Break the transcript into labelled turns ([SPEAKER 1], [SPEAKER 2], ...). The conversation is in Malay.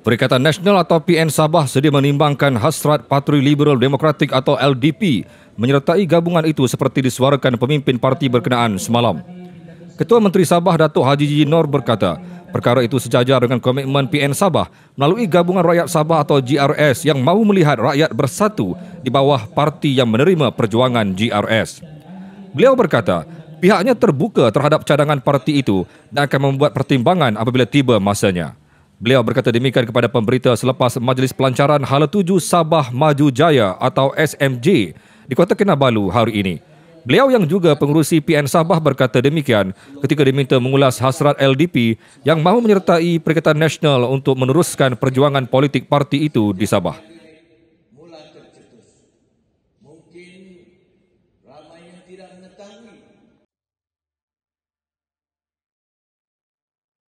[SPEAKER 1] Perikatan Nasional atau PN Sabah sedia menimbangkan hasrat Patri Liberal Demokratik atau LDP menyertai gabungan itu seperti disuarakan pemimpin parti berkenaan semalam. Ketua Menteri Sabah Datuk Haji Ji Nor berkata, perkara itu sejajar dengan komitmen PN Sabah melalui Gabungan Rakyat Sabah atau GRS yang mahu melihat rakyat bersatu di bawah parti yang menerima perjuangan GRS. Beliau berkata, pihaknya terbuka terhadap cadangan parti itu dan akan membuat pertimbangan apabila tiba masanya. Beliau berkata demikian kepada pemberita selepas Majlis Pelancaran Hala tuju Sabah Maju Jaya atau SMJ di Kota Kinabalu hari ini. Beliau yang juga pengurusi PN Sabah berkata demikian ketika diminta mengulas hasrat LDP yang mahu menyertai Perikatan Nasional untuk meneruskan perjuangan politik parti itu di Sabah.